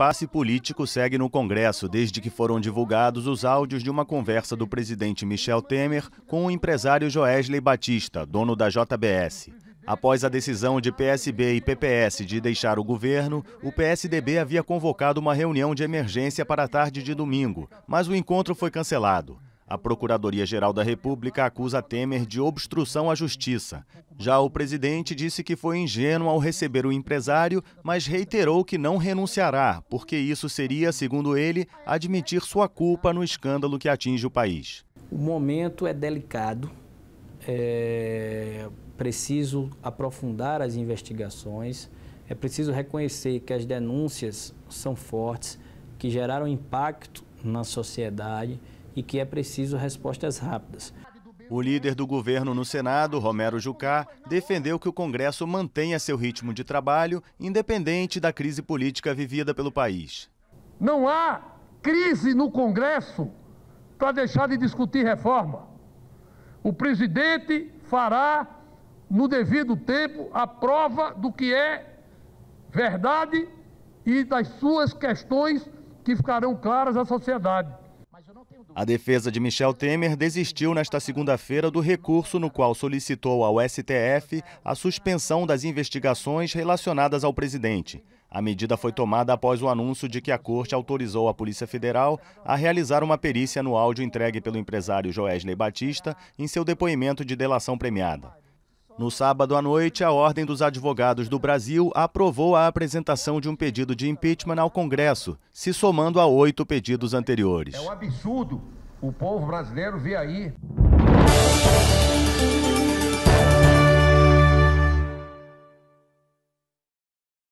impasse político segue no Congresso desde que foram divulgados os áudios de uma conversa do presidente Michel Temer com o empresário Joesley Batista, dono da JBS. Após a decisão de PSB e PPS de deixar o governo, o PSDB havia convocado uma reunião de emergência para a tarde de domingo, mas o encontro foi cancelado. A Procuradoria-Geral da República acusa Temer de obstrução à justiça. Já o presidente disse que foi ingênuo ao receber o empresário, mas reiterou que não renunciará, porque isso seria, segundo ele, admitir sua culpa no escândalo que atinge o país. O momento é delicado. É preciso aprofundar as investigações. É preciso reconhecer que as denúncias são fortes, que geraram impacto na sociedade e que é preciso respostas rápidas. O líder do governo no Senado, Romero Jucá, defendeu que o Congresso mantenha seu ritmo de trabalho, independente da crise política vivida pelo país. Não há crise no Congresso para deixar de discutir reforma. O presidente fará, no devido tempo, a prova do que é verdade e das suas questões que ficarão claras à sociedade. A defesa de Michel Temer desistiu nesta segunda-feira do recurso no qual solicitou ao STF a suspensão das investigações relacionadas ao presidente. A medida foi tomada após o anúncio de que a corte autorizou a Polícia Federal a realizar uma perícia no áudio entregue pelo empresário Joesley Batista em seu depoimento de delação premiada. No sábado à noite, a Ordem dos Advogados do Brasil aprovou a apresentação de um pedido de impeachment ao Congresso, se somando a oito pedidos anteriores. É um absurdo o povo brasileiro ver aí.